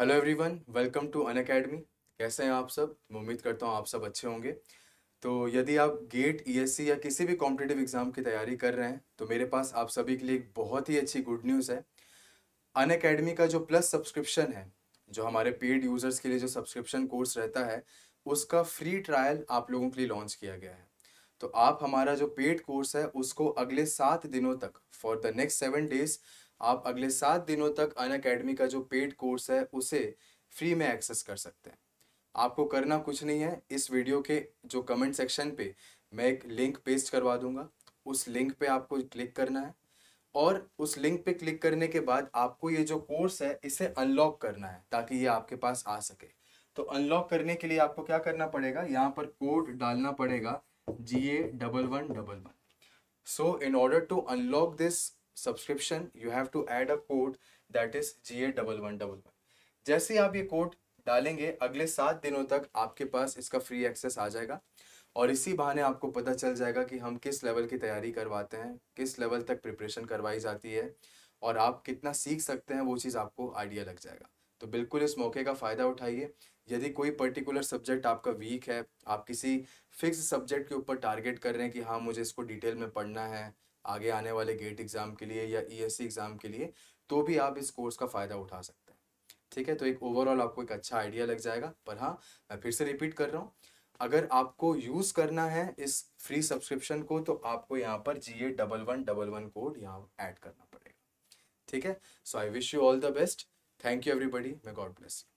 hello everyone welcome to Unacademy कैसे हैं आप सब मैं उम्मीद करता हूँ आप सब अच्छे होंगे तो यदि आप गेट ई e या किसी भी कॉम्पिटेटिव एग्ज़ाम की तैयारी कर रहे हैं तो मेरे पास आप सभी के लिए एक बहुत ही अच्छी गुड न्यूज़ है अन अकेडमी का जो प्लस सब्सक्रिप्शन है जो हमारे पेड यूज़र्स के लिए जो सब्सक्रिप्शन कोर्स रहता है उसका फ्री ट्रायल आप लोगों के लिए लॉन्च किया गया है तो आप हमारा जो पेड कोर्स है उसको अगले सात दिनों तक for the next seven days आप अगले सात दिनों तक अन अकेडमी का जो पेड कोर्स है उसे फ्री में एक्सेस कर सकते हैं आपको करना कुछ नहीं है इस वीडियो के जो कमेंट सेक्शन पे मैं एक लिंक पेस्ट करवा दूंगा उस लिंक पे आपको क्लिक करना है और उस लिंक पे क्लिक करने के बाद आपको ये जो कोर्स है इसे अनलॉक करना है ताकि ये आपके पास आ सके तो अनलॉक करने के लिए आपको क्या करना पड़ेगा यहाँ पर कोड डालना पड़ेगा G A double one double one so in order to unlock this subscription you have to add a code that is G A double one double one जैसे ही आप ये कोड डालेंगे अगले सात दिनों तक आपके पास इसका फ्री एक्सेस आ जाएगा और इसी बहाने आपको पता चल जाएगा कि हम किस लेवल की तैयारी करवाते हैं किस लेवल तक प्रिपरेशन करवाई जाती है और आप कितना सीख सकते हैं वो चीज़ आपको आइडिया लग जाएगा तो बिल्कुल इस मौके का फ़ायदा उठाइए यदि कोई पर्टिकुलर सब्जेक्ट आपका वीक है आप किसी फिक्स सब्जेक्ट के ऊपर टारगेट कर रहे हैं कि हाँ मुझे इसको डिटेल में पढ़ना है आगे आने वाले गेट एग्ज़ाम के लिए या ई e एग्ज़ाम के लिए तो भी आप इस कोर्स का फ़ायदा उठा सकते हैं ठीक है तो एक ओवरऑल आपको एक अच्छा आइडिया लग जाएगा पर हाँ मैं फिर से रिपीट कर रहा हूँ अगर आपको यूज़ करना है इस फ्री सब्सक्रिप्शन को तो आपको यहाँ पर G A double one double one code यहाँ ऐड करना पड़ेगा ठीक है so I wish you all the best thank you everybody may God bless you